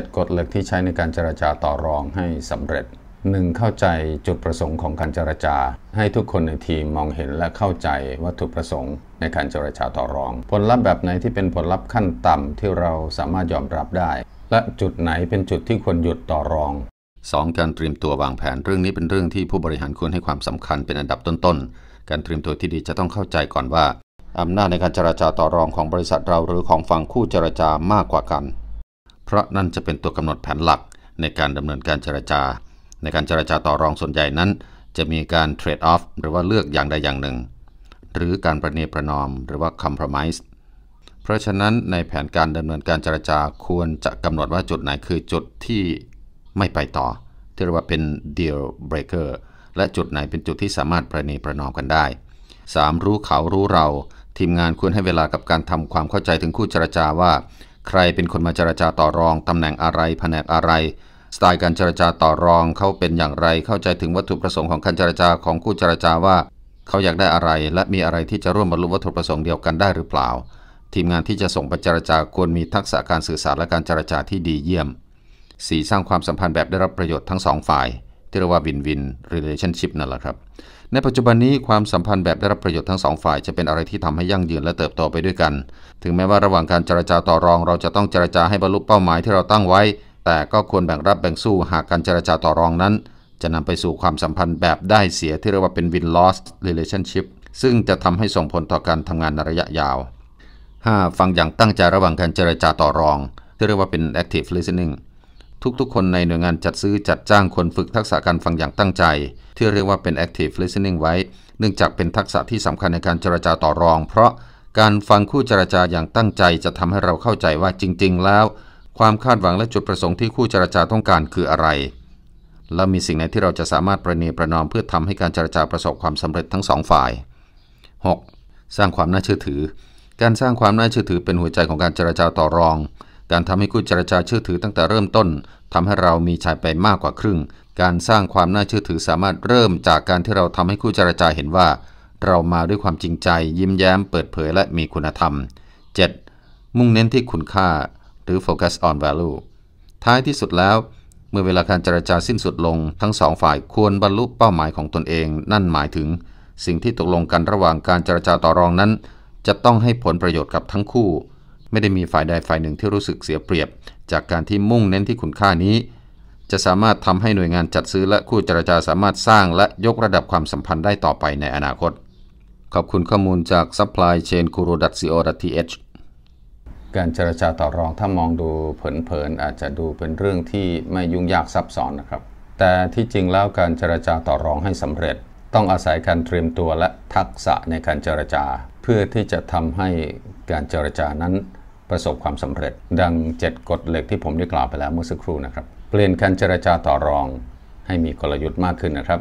7กฎเหล็กที่ใช้ในการเจรจาต่อรองให้สำเร็จ 1. เข้าใจจุดประสงค์ของการเจรจา ให้ทุกคนในทีมมองเห็นและเข้าใจวัตถุประสงค์ ในการเจรจาต่อรอง ผลลัพธ์แบบไหนที่เป็นผลลัพธ์ขั้นต่ำที่เราสามารถยอมรับได้ และจุดไหนเป็นจุดที่ควรหยุดต่อรอง 2. การเตรียมตัววางแผนเรื่องนี้เป็นเรื่องที่ผู้บริหารควรให้ความสำคัญเป็นอันดับต้นๆ การเตรียมตัวที่ดีจะต้องเข้าใจก่อนว่าอำนาจในการเจรจาต่อรองของบริษัทเราหรือของฝั่งคู่เจรจามากกว่ากันพราะนั่นจะเป็นตัวกำหนดแผนหลักในการดำเนินการเจรจา ในการเจรจาต่อรองส่วนใหญ่นั้น จะมีการเทรดออฟหรือว่าเลือกอย่างใดอย่างหนึ่ง หรือการประนีประนอมหรือว่าคัมเพลมไมร์เพราะฉะนั้นในแผนการดำเนินการเจรจาควรจะกำหนดว่าจุดไหนคือจุดที่ไม่ไปต่อที่เรียกว่าเป็น deal breaker และจุดไหนเป็นจุดที่สามารถประนีประนอมกันได้ 3. รู้เขารู้เรา ทีมงานควรให้เวลากับการทำความเข้าใจถึงคู่เจรจาว่าใครเป็นคนมาเจรจาต่อรองตำแหน่งอะไรแผนกอะไรสไตล์การเจรจาต่อรองเขาเป็นอย่างไร เข้าใจถึงวัตถุประสงค์ของการเจรจาของคู่เจรจาว่า เขาอยากได้อะไร และมีอะไรที่จะร่วมบรรลุวัตถุประสงค์เดียวกันได้หรือเปล่า ทีมงานที่จะส่งไปเจรจาควรมีทักษะการสื่อสารและการเจรจาที่ดีเยี่ยม 4. สร้างความสัมพันธ์แบบได้รับประโยชน์ทั้งสองฝ่ายที่เรียกว่าวินวินเร l a t i o ชิพนั่นแหละครับในปัจจุบันนี้ความสัมพันธ์แบบได้รับประโยชน์ทั้งสองฝ่ายจะเป็นอะไรที่ทำให้ยั่งยืนและเติบโตไปด้วยกัน ถึงแม้ว่าระหว่างการเจรจาต่อรอง เราจะต้องเจรจาให้บรรลุเป้าหมายที่เราตั้งไว้ แต่ก็ควรแบ่งรับแบ่งสู้หากการเจรจาต่อรองนั้น จะนำไปสู่ความสัมพันธ์แบบได้เสียที่เรียกว่าเป็น win loss relationship ซึ่งจะทำให้ส่งผลต่อการทำงานในระยะยาว 5. ฟังอย่างตั้งใจระหว่างการเจรจาต่อรอง ที่เรียกว่าเป็น active listening ทุกๆคนในหน่วยงานจัดซื้อจัดจ้างคนฝึกทักษะการฟังอย่างตั้งใจ ที่เรียกว่าเป็น active listening ไว้ เนื่องจากเป็นทักษะที่สำคัญในการเจรจาต่อรอง เพราะการฟังคู่เจรจาอย่างตั้งใจจะทำให้เราเข้าใจว่าจริงๆแล้ว ความคาดหวังและจุดประสงค์ที่คู่เจรจาต้องการคืออะไร และมีสิ่งไหนที่เราจะสามารถประนีประนอมเพื่อทำให้การเจรจาประสบความสำเร็จทั้งสองฝ่าย 6. สร้างความน่าเชื่อถือ การสร้างความน่าเชื่อถือเป็นหัวใจของการเจรจาต่อรองการทำให้คู่เจรจาเชื่อถือตั้งแต่เริ่มต้นทำให้เรามีชายไปมากกว่าครึ่ง การสร้างความน่าเชื่อถือสามารถเริ่มจากการที่เราทำให้คู่เจรจาเห็นว่า เรามาด้วยความจริงใจยิ้มแย้มเปิดเผยและมีคุณธรรม 7. มุ่งเน้นที่คุณค่าหรือ focus on value ท้ายที่สุดแล้ว เมื่อเวลาการเจรจาสิ้นสุดลงทั้งสองฝ่ายควรบรรลุเป้าหมายของตนเองนั่นหมายถึง สิ่งที่ตกลงกันระหว่างการเจรจาต่อรองนั้น จะต้องให้ผลประโยชน์กับทั้งคู่ไม่ได้มีฝ่ายใดฝ่ายหนึ่งที่รู้สึกเสียเปรียบ จากการที่มุ่งเน้นที่คุณค่านี้ จะสามารถทำให้หน่วยงานจัดซื้อและคู่เจรจาสามารถสร้างและยกระดับความสัมพันธ์ได้ต่อไปในอนาคต ขอบคุณข้อมูลจาก supply chain k u r o c o t h การเจรจาต่อรองถ้ามองดูเผินๆอาจจะดูเป็นเรื่องที่ไม่ยุ่งยากซับซ้อนนะครับ แต่ที่จริงแล้วการเจรจาต่อรองให้สำเร็จ ต้องอาศัยการเตรียมตัวและทักษะในการเจรจา เพื่อที่จะทำให้การเจรจานั้นประสบความสำเร็จดัง 7 กฎเหล็กที่ผมได้กล่าวไปแล้วเมื่อสักครู่นะครับเปลี่ยนการเจรจาต่อรองให้มีกลยุทธ์มากขึ้นนะครับ